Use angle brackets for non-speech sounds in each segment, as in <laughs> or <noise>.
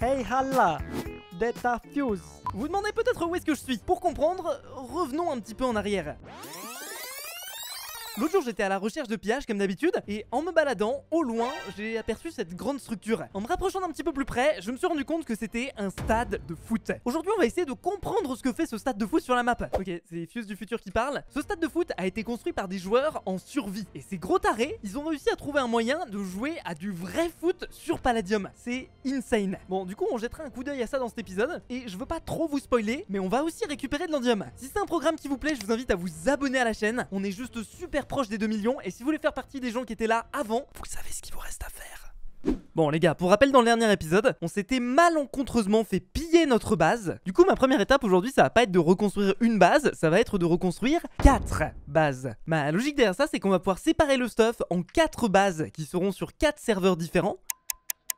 Hey Halla Data Fuse Vous demandez peut-être où est-ce que je suis Pour comprendre, revenons un petit peu en arrière. L'autre jour, j'étais à la recherche de pillages comme d'habitude, et en me baladant, au loin, j'ai aperçu cette grande structure. En me rapprochant d'un petit peu plus près, je me suis rendu compte que c'était un stade de foot. Aujourd'hui, on va essayer de comprendre ce que fait ce stade de foot sur la map. Ok, c'est Fuse du futur qui parle. Ce stade de foot a été construit par des joueurs en survie. Et ces gros tarés, ils ont réussi à trouver un moyen de jouer à du vrai foot sur Palladium. C'est insane. Bon, du coup, on jettera un coup d'œil à ça dans cet épisode, et je veux pas trop vous spoiler, mais on va aussi récupérer de l'endium. Si c'est un programme qui vous plaît, je vous invite à vous abonner à la chaîne. On est juste super proche des 2 millions. Et si vous voulez faire partie des gens qui étaient là avant, vous savez ce qu'il vous reste à faire. Bon les gars, pour rappel dans le dernier épisode, on s'était malencontreusement fait piller notre base. Du coup ma première étape aujourd'hui ça va pas être de reconstruire une base, ça va être de reconstruire 4 bases. Ma logique derrière ça c'est qu'on va pouvoir séparer le stuff en 4 bases qui seront sur 4 serveurs différents.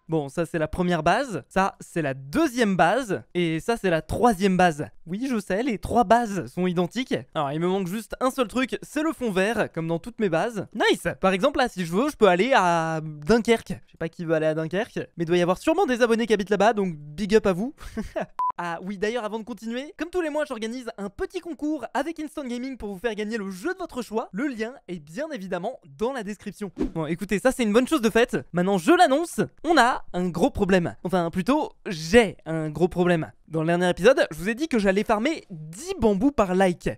Bon, ça c'est la première base, ça c'est la deuxième base, et ça c'est la troisième base. Oui, je sais, les trois bases sont identiques. Alors, il me manque juste un seul truc, c'est le fond vert, comme dans toutes mes bases. Nice Par exemple, là, si je veux, je peux aller à Dunkerque. Je sais pas qui veut aller à Dunkerque, mais il doit y avoir sûrement des abonnés qui habitent là-bas, donc big up à vous. <laughs> Ah oui, d'ailleurs, avant de continuer, comme tous les mois, j'organise un petit concours avec Instant Gaming pour vous faire gagner le jeu de votre choix. Le lien est bien évidemment dans la description. Bon, écoutez, ça c'est une bonne chose de faite. Maintenant, je l'annonce, on a un gros problème. Enfin, plutôt, j'ai un gros problème. Dans le dernier épisode, je vous ai dit que j'allais j'allais farmer 10 bambous par like.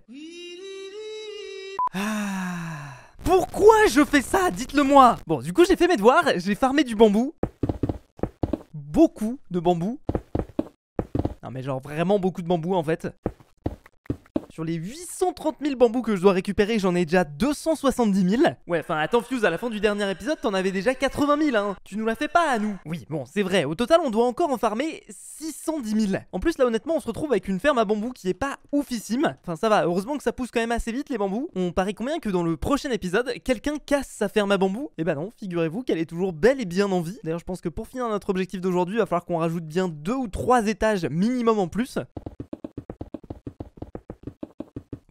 Ah. Pourquoi je fais ça Dites-le moi Bon, du coup, j'ai fait mes devoirs, j'ai farmé du bambou. Beaucoup de bambou. Non mais genre vraiment beaucoup de bambou en fait. Sur les 830 000 bambous que je dois récupérer, j'en ai déjà 270 000. Ouais, enfin, attends, Fuse, à la fin du dernier épisode, t'en avais déjà 80 000, hein. Tu nous la fais pas à nous. Oui, bon, c'est vrai. Au total, on doit encore en farmer 610 000. En plus, là, honnêtement, on se retrouve avec une ferme à bambous qui est pas oufissime. Enfin, ça va. Heureusement que ça pousse quand même assez vite, les bambous. On parie combien que dans le prochain épisode, quelqu'un casse sa ferme à bambous Eh ben non, figurez-vous qu'elle est toujours belle et bien en vie. D'ailleurs, je pense que pour finir notre objectif d'aujourd'hui, il va falloir qu'on rajoute bien deux ou trois étages minimum en plus.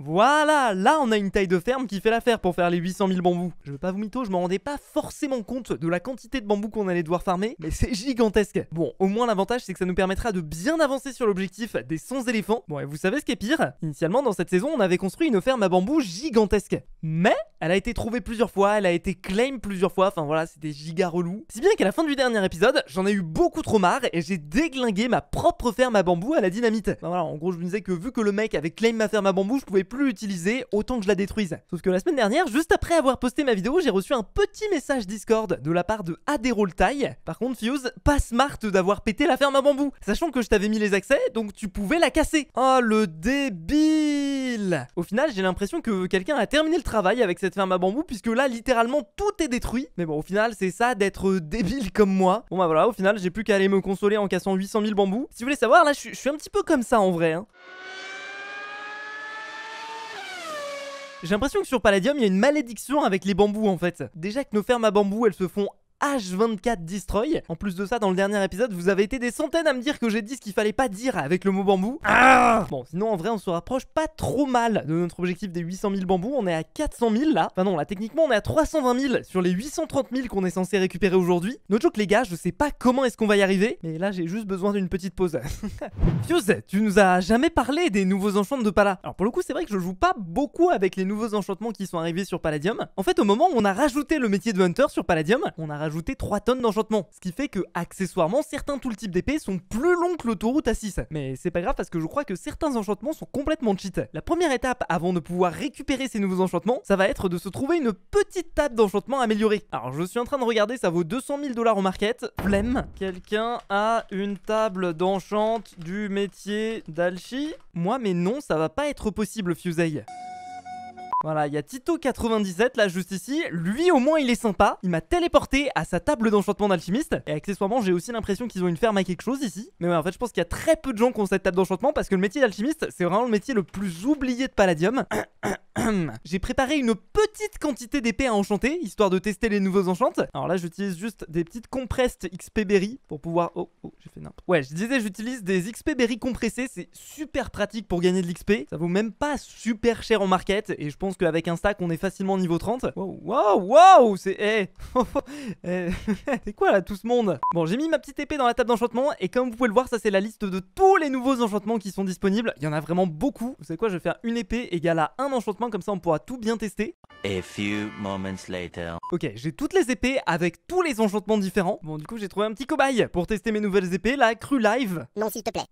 Voilà, là on a une taille de ferme qui fait l'affaire pour faire les 800 000 bambous. Je veux pas vous mytho, je m'en rendais pas forcément compte de la quantité de bambous qu'on allait devoir farmer, mais c'est gigantesque. Bon, au moins l'avantage c'est que ça nous permettra de bien avancer sur l'objectif des 100 éléphants. Bon, et vous savez ce qui est pire Initialement dans cette saison, on avait construit une ferme à bambou gigantesque. Mais elle a été trouvée plusieurs fois, elle a été claim plusieurs fois, enfin voilà, c'était giga relou. Si bien qu'à la fin du dernier épisode, j'en ai eu beaucoup trop marre et j'ai déglingué ma propre ferme à bambou à la dynamite. en gros je me disais que vu que le mec avait claim ma ferme à bambou, je pouvais plus l'utiliser, autant que je la détruise. Sauf que la semaine dernière, juste après avoir posté ma vidéo, j'ai reçu un petit message Discord de la part de Taille. Par contre, Fuse, pas smart d'avoir pété la ferme à bambou, sachant que je t'avais mis les accès, donc tu pouvais la casser. Oh le débile Au final, j'ai l'impression que quelqu'un a terminé le travail avec cette ferme à bambou, puisque là, littéralement, tout est détruit. Mais bon, au final, c'est ça d'être débile comme moi. Bon bah voilà, au final, j'ai plus qu'à aller me consoler en cassant 800 000 bambous. Si vous voulez savoir, là, je suis un petit peu comme ça en vrai. Hein. J'ai l'impression que sur Palladium, il y a une malédiction avec les bambous en fait. Déjà que nos fermes à bambous, elles se font H24 Destroy. En plus de ça, dans le dernier épisode, vous avez été des centaines à me dire que j'ai dit ce qu'il fallait pas dire avec le mot bambou. Ah bon, sinon en vrai, on se rapproche pas trop mal de notre objectif des 800 000 bambous. On est à 400 000 là. Enfin non, là techniquement, on est à 320 000 sur les 830 000 qu'on est censé récupérer aujourd'hui. No joke les gars, je sais pas comment est-ce qu'on va y arriver, mais là j'ai juste besoin d'une petite pause. <laughs> Fuse, tu nous as jamais parlé des nouveaux enchantements de Pala. Alors pour le coup, c'est vrai que je joue pas beaucoup avec les nouveaux enchantements qui sont arrivés sur Palladium. En fait, au moment où on a rajouté le métier de Hunter sur Palladium, on a rajouté 3 tonnes d'enchantement. Ce qui fait que, accessoirement, certains tout le type d'épées sont plus longs que l'autoroute à 6. Mais c'est pas grave parce que je crois que certains enchantements sont complètement cheat. La première étape avant de pouvoir récupérer ces nouveaux enchantements, ça va être de se trouver une petite table d'enchantement améliorée. Alors je suis en train de regarder, ça vaut 200 000 dollars au market. Plem. Quelqu'un a une table d'enchant du métier d'Alchi Moi, mais non, ça va pas être possible, Fusei. Voilà, il y a Tito97 là juste ici. Lui au moins il est sympa. Il m'a téléporté à sa table d'enchantement d'alchimiste. Et accessoirement j'ai aussi l'impression qu'ils ont une ferme à quelque chose ici. Mais ouais, en fait je pense qu'il y a très peu de gens qui ont cette table d'enchantement parce que le métier d'alchimiste c'est vraiment le métier le plus oublié de Palladium. <clears throat> <clears throat> J'ai préparé une petite quantité d'épées à enchanter, histoire de tester les nouveaux enchantes. Alors là, j'utilise juste des petites Compressed XP berry pour pouvoir... Oh, oh j'ai fait n'importe Ouais, je disais, j'utilise des XP berry compressés. C'est super pratique pour gagner de l'XP. Ça vaut même pas super cher en market. Et je pense qu'avec un stack, on est facilement niveau 30. Wow, wow, wow C'est... eh. <laughs> eh <laughs> c'est quoi là, tout ce monde Bon, j'ai mis ma petite épée dans la table d'enchantement. Et comme vous pouvez le voir, ça, c'est la liste de tous les nouveaux enchantements qui sont disponibles. Il y en a vraiment beaucoup. Vous savez quoi, je vais faire une épée égale à un enchantement comme ça on pourra tout bien tester. few moments later. Ok, j'ai toutes les épées avec tous les enchantements différents. Bon, du coup, j'ai trouvé un petit cobaye pour tester mes nouvelles épées, la crue live. Non, s'il te plaît.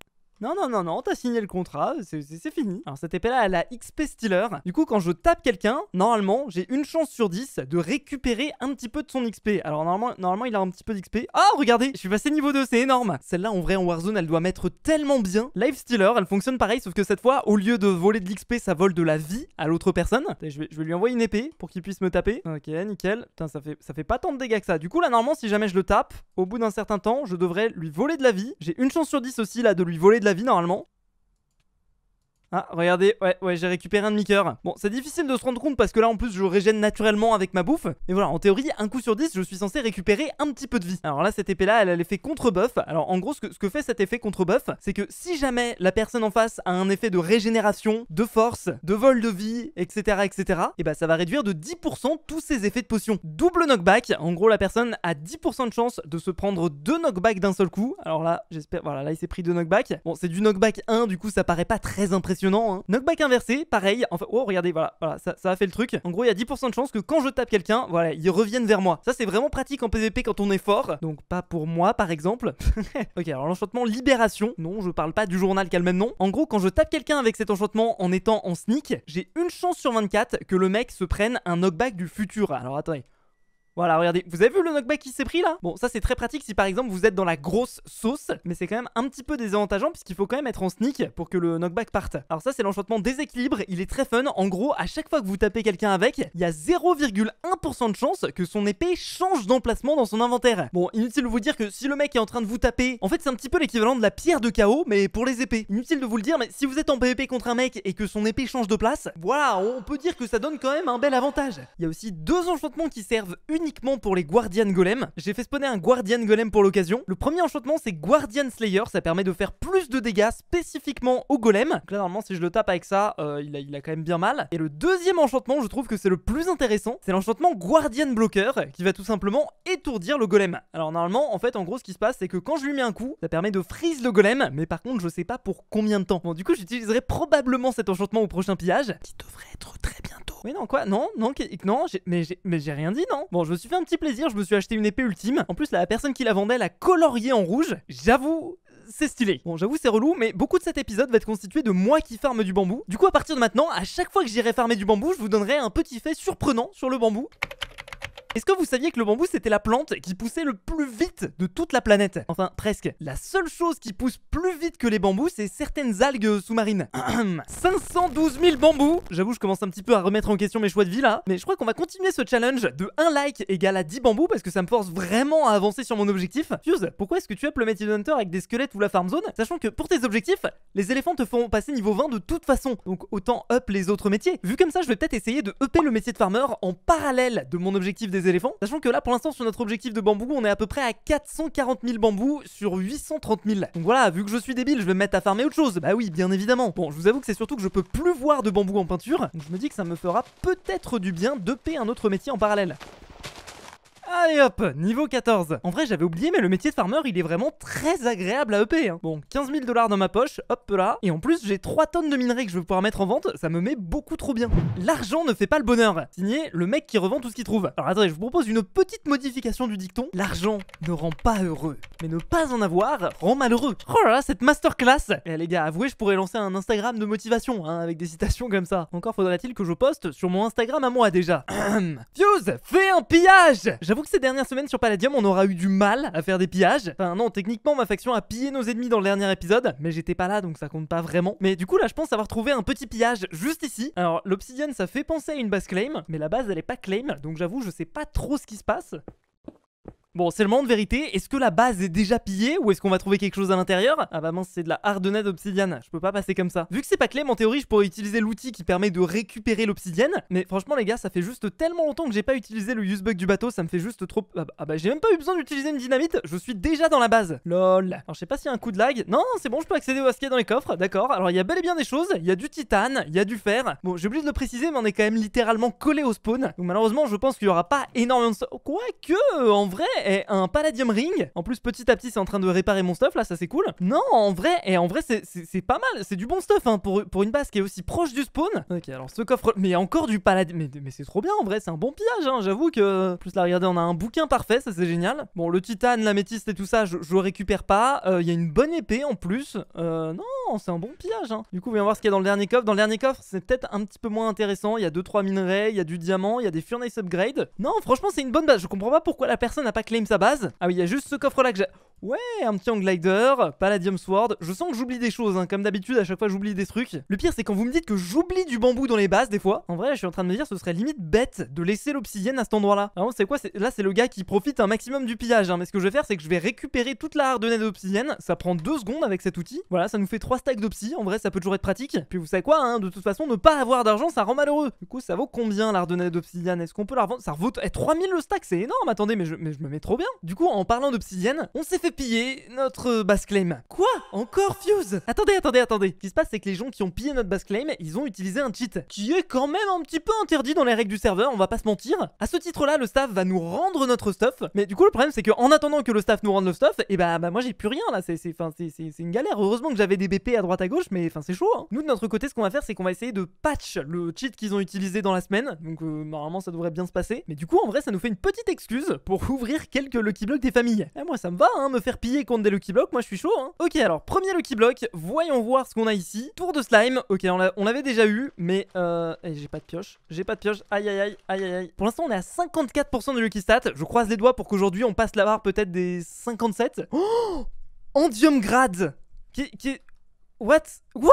Non, non, non, non, t'as signé le contrat, c'est fini. Alors cette épée-là, elle a XP Stealer. Du coup, quand je tape quelqu'un, normalement, j'ai une chance sur 10 de récupérer un petit peu de son XP. Alors normalement, normalement il a un petit peu d'XP. oh, ah, regardez, je suis passé niveau 2, c'est énorme. Celle-là, en vrai, en Warzone, elle doit mettre tellement bien. Life Stealer, elle fonctionne pareil, sauf que cette fois, au lieu de voler de l'XP, ça vole de la vie à l'autre personne. Je vais, je lui envoyer une épée pour qu'il puisse me taper. Ok, nickel. Putain, ça fait, ça fait pas tant de dégâts que ça. Du coup, là, normalement, si jamais je le tape, au bout d'un certain temps, je devrais lui voler de la vie. J'ai une chance sur 10 aussi, là, de lui voler de la normalement. Ah, regardez, ouais, ouais, j'ai récupéré un demi-cœur. Bon, c'est difficile de se rendre compte parce que là, en plus, je régène naturellement avec ma bouffe. Mais voilà, en théorie, un coup sur 10, je suis censé récupérer un petit peu de vie. Alors là, cette épée-là, elle a l'effet contre-buff. Alors en gros, ce que, fait cet effet contre-buff, c'est que si jamais la personne en face a un effet de régénération, de force, de vol de vie, etc., etc., et bah ça va réduire de 10% tous ses effets de potion. Double knockback, en gros, la personne a 10% de chance de se prendre deux knockbacks d'un seul coup. Alors là, j'espère, voilà, là, il s'est pris deux knockbacks. Bon, c'est du knockback 1, du coup, ça paraît pas très impressionnant impressionnant. Hein. Knockback inversé, pareil. Enfin, oh, regardez, voilà, voilà ça, ça a fait le truc. En gros, il y a 10% de chance que quand je tape quelqu'un, voilà, ils reviennent vers moi. Ça, c'est vraiment pratique en PvP quand on est fort. Donc, pas pour moi, par exemple. <laughs> ok, alors l'enchantement Libération. Non, je parle pas du journal qui a le même nom. En gros, quand je tape quelqu'un avec cet enchantement en étant en sneak, j'ai une chance sur 24 que le mec se prenne un knockback du futur. Alors, attendez, voilà, regardez, vous avez vu le knockback qui s'est pris là Bon, ça c'est très pratique si par exemple vous êtes dans la grosse sauce, mais c'est quand même un petit peu désavantageant puisqu'il faut quand même être en sneak pour que le knockback parte. Alors ça c'est l'enchantement déséquilibre, il est très fun, en gros à chaque fois que vous tapez quelqu'un avec, il y a 0,1% de chance que son épée change d'emplacement dans son inventaire. Bon, inutile de vous dire que si le mec est en train de vous taper, en fait c'est un petit peu l'équivalent de la pierre de chaos, mais pour les épées. Inutile de vous le dire, mais si vous êtes en PvP e contre un mec et que son épée change de place, voilà, on peut dire que ça donne quand même un bel avantage. Il y a aussi deux enchantements qui servent une uniquement pour les Guardian Golem. J'ai fait spawner un Guardian Golem pour l'occasion. Le premier enchantement, c'est Guardian Slayer. Ça permet de faire plus de dégâts spécifiquement au golem. clairement là, normalement, si je le tape avec ça, euh, il, a, quand même bien mal. Et le deuxième enchantement, je trouve que c'est le plus intéressant. C'est l'enchantement Guardian Blocker qui va tout simplement étourdir le golem. Alors normalement, en fait, en gros, ce qui se passe, c'est que quand je lui mets un coup, ça permet de freeze le golem. Mais par contre, je sais pas pour combien de temps. Bon, du coup, j'utiliserai probablement cet enchantement au prochain pillage qui devrait être très oui, non, quoi Non, non, non, mais j'ai rien dit, non Bon, je me suis fait un petit plaisir, je me suis acheté une épée ultime. En plus, la personne qui la vendait l'a coloriée en rouge. J'avoue, c'est stylé. Bon, j'avoue, c'est relou, mais beaucoup de cet épisode va être constitué de moi qui farme du bambou. Du coup, à partir de maintenant, à chaque fois que j'irai farmer du bambou, je vous donnerai un petit fait surprenant sur le bambou. Est-ce que vous saviez que le bambou c'était la plante qui poussait le plus vite de toute la planète Enfin, presque. La seule chose qui pousse plus vite que les bambous, c'est certaines algues euh, sous-marines. 512 000 bambous J'avoue, je commence un petit peu à remettre en question mes choix de vie là, mais je crois qu'on va continuer ce challenge de 1 like égal à 10 bambous parce que ça me force vraiment à avancer sur mon objectif. Fuse, pourquoi est-ce que tu up le métier de Hunter avec des squelettes ou la farm zone Sachant que pour tes objectifs, les éléphants te font passer niveau 20 de toute façon, donc autant up les autres métiers. Vu comme ça, je vais peut-être essayer de upper le métier de farmer en parallèle de mon objectif des Sachant que là, pour l'instant, sur notre objectif de bambou, on est à peu près à 440 000 bambous sur 830 000. Donc voilà, vu que je suis débile, je vais me mettre à farmer autre chose. Bah oui, bien évidemment. Bon, je vous avoue que c'est surtout que je peux plus voir de bambou en peinture. Donc je me dis que ça me fera peut-être du bien de payer un autre métier en parallèle. Allez hop, niveau 14. En vrai, j'avais oublié, mais le métier de farmer, il est vraiment très agréable à EP. Hein. Bon, 15 000 dollars dans ma poche, hop là. Et en plus, j'ai 3 tonnes de minerais que je vais pouvoir mettre en vente, ça me met beaucoup trop bien. L'argent ne fait pas le bonheur. Signé, le mec qui revend tout ce qu'il trouve. Alors attendez, je vous propose une petite modification du dicton. L'argent ne rend pas heureux, mais ne pas en avoir rend malheureux. Oh là là, cette masterclass Eh les gars, avouez, je pourrais lancer un Instagram de motivation, hein, avec des citations comme ça. Encore faudrait-il que je poste sur mon Instagram à moi déjà. Fuse, fais un pillage J'avoue que ces dernières semaines sur Palladium, on aura eu du mal à faire des pillages. Enfin non, techniquement, ma faction a pillé nos ennemis dans le dernier épisode, mais j'étais pas là, donc ça compte pas vraiment. Mais du coup, là, je pense avoir trouvé un petit pillage juste ici. Alors, l'obsidienne, ça fait penser à une base claim, mais la base, elle est pas claim, donc j'avoue, je sais pas trop ce qui se passe. Bon, c'est le moment de vérité. Est-ce que la base est déjà pillée ou est-ce qu'on va trouver quelque chose à l'intérieur Ah bah mince, c'est de la hardenade obsidienne. Je peux pas passer comme ça. Vu que c'est pas clé, en théorie, je pourrais utiliser l'outil qui permet de récupérer l'obsidienne. Mais franchement, les gars, ça fait juste tellement longtemps que j'ai pas utilisé le use du bateau. Ça me fait juste trop. Ah bah, ah bah, j'ai même pas eu besoin d'utiliser une dynamite. Je suis déjà dans la base. Lol. Alors, je sais pas s'il y a un coup de lag. Non, c'est bon, je peux accéder à ce qu'il y a dans les coffres. D'accord. Alors, il y a bel et bien des choses. Il y a du titane, il y a du fer. Bon, j'ai oublié de le préciser, mais on est quand même littéralement collé au spawn. Donc, malheureusement, je pense qu'il y aura pas énormément de. Quoique, en vrai et un Palladium Ring. En plus, petit à petit, c'est en train de réparer mon stuff là, ça c'est cool. Non, en vrai, et en vrai, c'est pas mal. C'est du bon stuff hein, pour, pour une base qui est aussi proche du spawn. Ok, alors ce coffre, mais encore du Palladium. Mais, c'est trop bien en vrai, c'est un bon pillage. Hein. J'avoue que. plus là, regardez, on a un bouquin parfait, ça c'est génial. Bon, le titane, La métisse et tout ça, je, le récupère pas. Euh, il y a une bonne épée en plus. Euh, non, c'est un bon pillage. Hein. Du coup, viens voir ce qu'il y a dans le dernier coffre. Dans le dernier coffre, c'est peut-être un petit peu moins intéressant. Il y a 2-3 minerais, il y a du diamant, il y a des furnace upgrade. Non, franchement, c'est une bonne base. Je comprends pas pourquoi la personne n'a pas claim sa base. Ah oui, il y a juste ce coffre-là que j'ai. Ouais, un petit glider, Palladium Sword. Je sens que j'oublie des choses, hein. comme d'habitude, à chaque fois j'oublie des trucs. Le pire, c'est quand vous me dites que j'oublie du bambou dans les bases, des fois. En vrai, je suis en train de me dire, ce serait limite bête de laisser l'obsidienne à cet endroit-là. non ah c'est quoi Là, c'est le gars qui profite un maximum du pillage. Hein. Mais ce que je vais faire, c'est que je vais récupérer toute la Ça prend 2 secondes avec cet outil. Voilà, ça nous fait trois stack de psy, en vrai ça peut toujours être pratique. Puis vous savez quoi, hein, de toute façon, ne pas avoir d'argent ça rend malheureux. Du coup, ça vaut combien redonnée d'obsidienne Est-ce qu'on peut la revendre Ça vaut eh, 3000 le stack, c'est énorme, attendez, mais je, me mets trop bien. Du coup, en parlant d'obsidienne, on s'est fait piller notre euh, base claim. Quoi Encore Fuse Attendez, attendez, attendez. Ce qui se passe, c'est que les gens qui ont pillé notre base claim, ils ont utilisé un cheat qui est quand même un petit peu interdit dans les règles du serveur, on va pas se mentir. À ce titre-là, le staff va nous rendre notre stuff, mais du coup, le problème, c'est qu'en attendant que le staff nous rende le stuff, et eh bah, bah, moi j'ai plus rien là, c'est une galère. Heureusement que j'avais des à droite à gauche, mais enfin c'est chaud. Hein. Nous de notre côté, ce qu'on va faire, c'est qu'on va essayer de patch le cheat qu'ils ont utilisé dans la semaine. Donc euh, normalement, ça devrait bien se passer. Mais du coup, en vrai, ça nous fait une petite excuse pour ouvrir quelques lucky blocks des familles. Et eh, moi, ça me va, hein, me faire piller contre des lucky blocks. Moi, je suis chaud. Hein. Ok, alors premier lucky block, voyons voir ce qu'on a ici. Tour de slime. Ok, on l'avait déjà eu, mais euh... Eh, j'ai pas de pioche. J'ai pas de pioche. Aïe aïe aïe aïe aïe Pour l'instant, on est à 54% de lucky Stats. Je croise les doigts pour qu'aujourd'hui on passe la barre peut-être des 57. Oh Andium grade qui, est what's What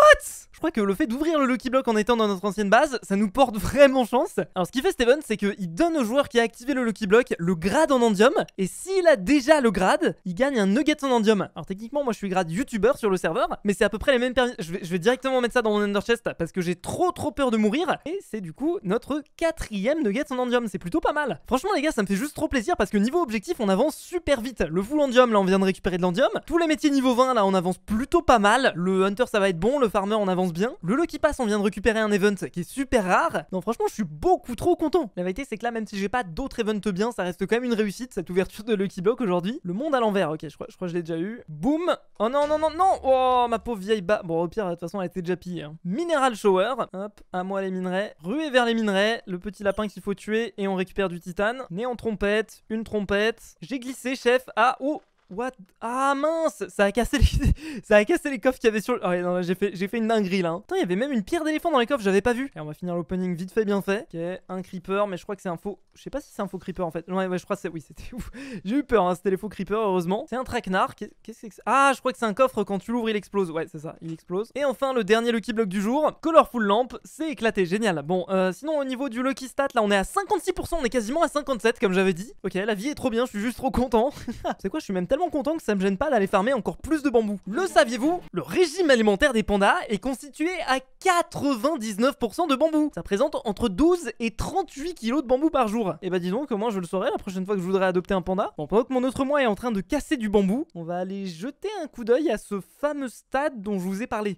Je crois que le fait d'ouvrir le Lucky Block en étant dans notre ancienne base, ça nous porte vraiment chance. Alors ce qu'il fait Steven, c'est qu'il donne au joueur qui a activé le Lucky Block le grade en endium, et s'il a déjà le grade, il gagne un nugget en endium. Alors techniquement, moi je suis grade Youtuber sur le serveur, mais c'est à peu près les mêmes permis. Je vais, directement mettre ça dans mon Ender Chest, parce que j'ai trop trop peur de mourir, et c'est du coup notre quatrième nugget en endium, c'est plutôt pas mal. Franchement les gars, ça me fait juste trop plaisir, parce que niveau objectif, on avance super vite. Le full endium, là on vient de récupérer de l'endium. Tous les métiers niveau 20, là on avance plutôt pas mal. Le hunter, ça va être bon le farmer en avance bien. Le Lucky Pass, on vient de récupérer un event qui est super rare. Non, franchement, je suis beaucoup trop content. La vérité, c'est que là, même si j'ai pas d'autres events bien, ça reste quand même une réussite, cette ouverture de Lucky Block aujourd'hui. Le monde à l'envers, ok, je crois, crois que je l'ai déjà eu. Boum Oh non, non, non, non Oh, ma pauvre vieille bas. Bon, au pire, de toute façon, elle était déjà pillée. Minéral hein. Mineral Shower. Hop, à moi les minerais. Ruée vers les minerais. Le petit lapin qu'il faut tuer et on récupère du titane. Né en trompette, une trompette. J'ai glissé, chef. Ah, oh What Ah mince Ça a cassé les, <laughs> ça a cassé les coffres qu'il y avait sur le... Oh non, j'ai fait, j'ai fait une dinguerie là. Hein. Attends, il y avait même une pierre d'éléphant dans les coffres, j'avais pas vu. on va finir l'opening vite fait, bien fait. Ok, un creeper, mais je crois que c'est un faux... Je sais pas si c'est un faux creeper en fait. Non, ouais, ouais, je crois que c'est... Oui, c'était <laughs> ouf. J'ai eu peur, hein. c'était les faux creeper heureusement. C'est un traquenard. Qu'est-ce que c'est Ah, je crois que c'est un coffre, quand tu l'ouvres, il explose. Ouais, c'est ça, il explose. Et enfin, le dernier lucky block du jour, Colorful Lamp, c'est éclaté, génial. Bon, euh, sinon au niveau du lucky stat, là on est à 56%, on est quasiment à 57 comme j'avais dit. Ok, la vie est trop bien, je suis juste trop content. <laughs> c'est quoi, je suis même tellement content que ça me gêne pas d'aller farmer encore plus de bambou. Le saviez-vous Le régime alimentaire des pandas est constitué à 99% de bambou. Ça présente entre 12 et 38 kg de bambou par jour. Et eh bah ben, dis donc, moi je le saurai la prochaine fois que je voudrais adopter un panda. Bon, pendant que mon autre moi est en train de casser du bambou, on va aller jeter un coup d'œil à ce fameux stade dont je vous ai parlé.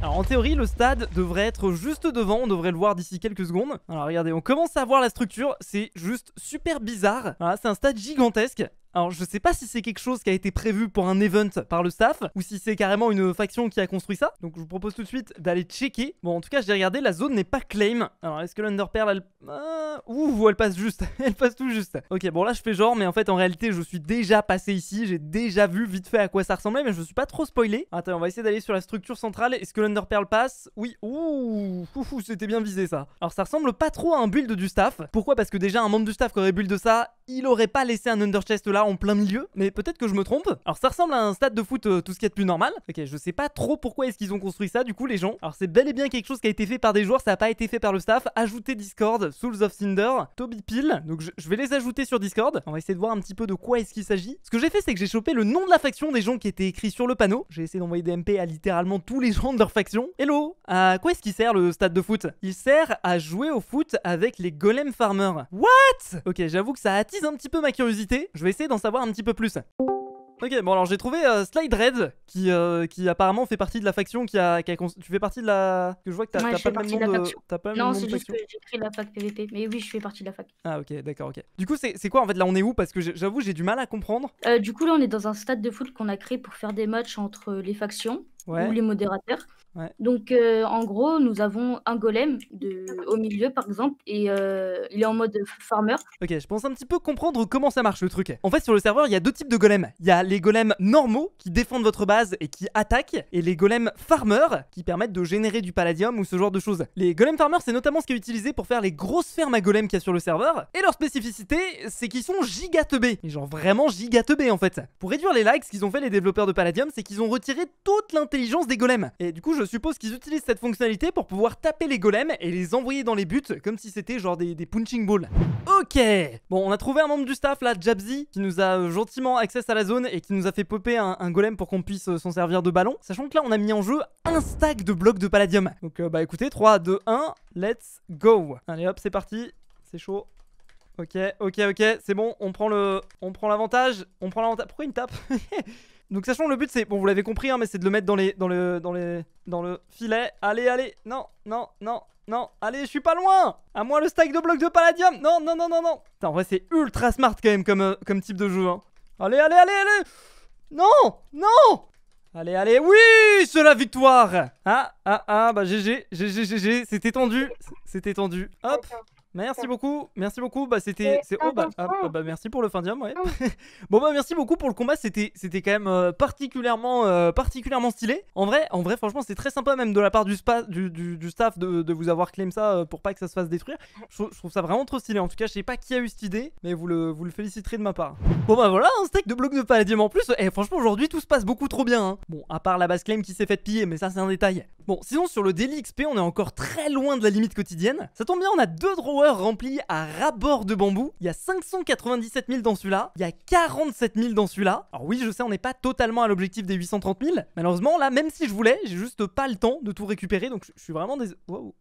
Alors en théorie, le stade devrait être juste devant, on devrait le voir d'ici quelques secondes. Alors regardez, on commence à voir la structure, c'est juste super bizarre. c'est un stade gigantesque alors je sais pas si c'est quelque chose qui a été prévu pour un event par le staff ou si c'est carrément une faction qui a construit ça. Donc je vous propose tout de suite d'aller checker. Bon en tout cas j'ai regardé, la zone n'est pas claim. Alors est-ce que l'underpearl elle... Euh, ouh elle passe juste, <laughs> elle passe tout juste. Ok bon là je fais genre mais en fait en réalité je suis déjà passé ici, j'ai déjà vu vite fait à quoi ça ressemblait mais je me suis pas trop spoilé. Attends on va essayer d'aller sur la structure centrale. Est-ce que l'underpearl passe Oui. Ouh, c'était bien visé ça. Alors ça ressemble pas trop à un build du staff. Pourquoi Parce que déjà un membre du staff qui aurait build de ça il aurait pas laissé un underchest là en plein milieu, mais peut-être que je me trompe. Alors ça ressemble à un stade de foot euh, tout ce qui est de plus normal. Ok, je sais pas trop pourquoi est-ce qu'ils ont construit ça du coup les gens. Alors c'est bel et bien quelque chose qui a été fait par des joueurs, ça a pas été fait par le staff. Ajouter Discord, Souls of Cinder, Toby Peel. Donc je, vais les ajouter sur Discord. On va essayer de voir un petit peu de quoi est-ce qu'il s'agit. Ce que j'ai fait c'est que j'ai chopé le nom de la faction des gens qui étaient écrits sur le panneau. J'ai essayé d'envoyer des MP à littéralement tous les gens de leur faction. Hello À quoi est-ce qu'il sert le stade de foot Il sert à jouer au foot avec les golems farmers. What Ok, j'avoue que ça attire un petit peu ma curiosité, je vais essayer d'en savoir un petit peu plus. Ok, bon alors j'ai trouvé euh, Slide Red qui, euh, qui apparemment fait partie de la faction qui a, qui tu fais partie de la que je vois que t'as pas, le même nom de, pas Non, c'est juste que j'ai créé la fac PVP, mais oui je fais partie de la fac. Ah ok, d'accord, ok. Du coup c'est quoi en fait là on est où parce que j'avoue j'ai du mal à comprendre. Euh, du coup là on est dans un stade de foot qu'on a créé pour faire des matchs entre les factions ou les modérateurs. Donc, euh, en gros, nous avons un golem de... au milieu, par exemple, et euh, il est en mode farmer. Ok, je pense un petit peu comprendre comment ça marche le truc. En fait, sur le serveur, il y a deux types de golems. Il y a les golems normaux qui défendent votre base et qui attaquent, et les golems farmer qui permettent de générer du palladium ou ce genre de choses. Les golems farmer, c'est notamment ce qui est utilisé pour faire les grosses fermes à golems qu'il y a sur le serveur. Et leur spécificité, c'est qu'ils sont gigatebés. Mais Genre vraiment giga en fait. Pour réduire les likes, ce qu'ils ont fait les développeurs de palladium, c'est qu'ils ont retiré toute l'intelligence des golems. Et du coup, je suppose qu'ils utilisent cette fonctionnalité pour pouvoir taper les golems et les envoyer dans les buts comme si c'était genre des, punching balls. Ok Bon, on a trouvé un membre du staff là, Jabzi, qui nous a euh, gentiment accès à la zone et qui nous a fait popper un, golem pour qu'on puisse euh, s'en servir de ballon. Sachant que là, on a mis en jeu un stack de blocs de palladium. Donc euh, bah écoutez, 3, 2, 1, let's go Allez hop, c'est parti, c'est chaud. Ok, ok, ok, c'est bon, on prend le, on prend l'avantage, on prend l'avantage. Pourquoi il me tape <laughs> Donc sachant le but c'est, bon vous l'avez compris hein, mais c'est de le mettre dans les, dans le, dans les, dans le filet. Allez, allez, non, non, non, non, allez, je suis pas loin À moi le stack de blocs de palladium Non, non, non, non, non Putain, en vrai c'est ultra smart quand même comme, euh, comme type de jeu, hein. Allez, allez, allez, allez Non Non Allez, allez, oui C'est la victoire Ah, ah, ah, bah GG, GG, GG, c'était tendu, c'était tendu. Hop Merci beaucoup, merci beaucoup. Bah c'était, c'est oh, bah, ah, bah, merci pour le fin ouais. Ah. <laughs> bon bah merci beaucoup pour le combat, c'était, c'était quand même euh, particulièrement, euh, particulièrement stylé. En vrai, en vrai, franchement, c'est très sympa même de la part du du, staff de, de, vous avoir claim ça euh, pour pas que ça se fasse détruire. Je, trouve ça vraiment trop stylé. En tout cas, je sais pas qui a eu cette idée, mais vous le, vous le féliciterez de ma part. Bon bah voilà, un steak de blocs de paladium en plus. Et eh, franchement, aujourd'hui, tout se passe beaucoup trop bien. Hein. Bon, à part la base claim qui s'est faite piller, mais ça c'est un détail. Bon, sinon sur le daily XP, on est encore très loin de la limite quotidienne. Ça tombe bien, on a deux drawers rempli à rabord de bambou. Il y a 597 000 dans celui-là, il y a 47 000 dans celui-là. Alors oui, je sais, on n'est pas totalement à l'objectif des 830 000. Malheureusement, là, même si je voulais, j'ai juste pas le temps de tout récupérer, donc je suis vraiment désolé.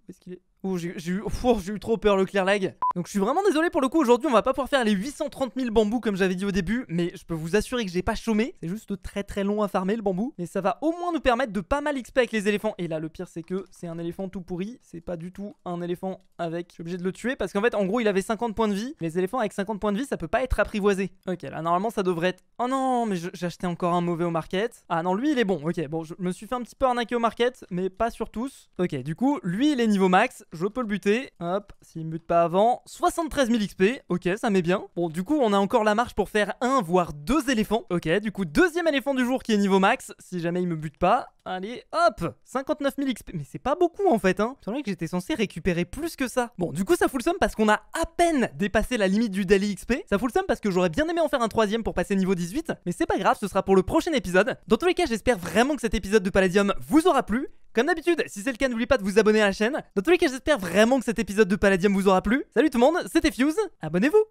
est-ce qu'il est Oh, j'ai eu, eu, trop peur le clear lag. Donc je suis vraiment désolé pour le coup, aujourd'hui on va pas pouvoir faire les 830 000 bambous comme j'avais dit au début, mais je peux vous assurer que j'ai pas chômé, c'est juste très très long à farmer le bambou, mais ça va au moins nous permettre de pas mal XP avec les éléphants. Et là le pire c'est que c'est un éléphant tout pourri, c'est pas du tout un éléphant avec, je suis obligé de le tuer parce qu'en fait, en gros, il avait 50 points de vie. Les éléphants avec 50 points de vie, ça peut pas être apprivoisé. Ok, là, normalement, ça devrait être. Oh non, mais j'ai acheté encore un mauvais au market. Ah non, lui, il est bon. Ok, bon, je me suis fait un petit peu arnaquer au market, mais pas sur tous. Ok, du coup, lui, il est niveau max. Je peux le buter. Hop, s'il me bute pas avant. 73 000 XP. Ok, ça met bien. Bon, du coup, on a encore la marche pour faire un, voire deux éléphants. Ok, du coup, deuxième éléphant du jour qui est niveau max. Si jamais il me bute pas. Allez, hop 59 000 XP. Mais c'est pas beaucoup en fait, hein. C'est vrai que j'étais censé récupérer plus que ça. Bon, du coup, ça fout fout le parce qu'on a à peine dépassé la limite du daily XP. Ça fout le somme parce que j'aurais bien aimé en faire un troisième pour passer niveau 18. Mais c'est pas grave, ce sera pour le prochain épisode. Dans tous les cas, j'espère vraiment que cet épisode de Palladium vous aura plu. Comme d'habitude, si c'est le cas, n'oubliez pas de vous abonner à la chaîne. Dans tous les cas, j'espère vraiment que cet épisode de Palladium vous aura plu. Salut tout le monde, c'était Fuse, abonnez-vous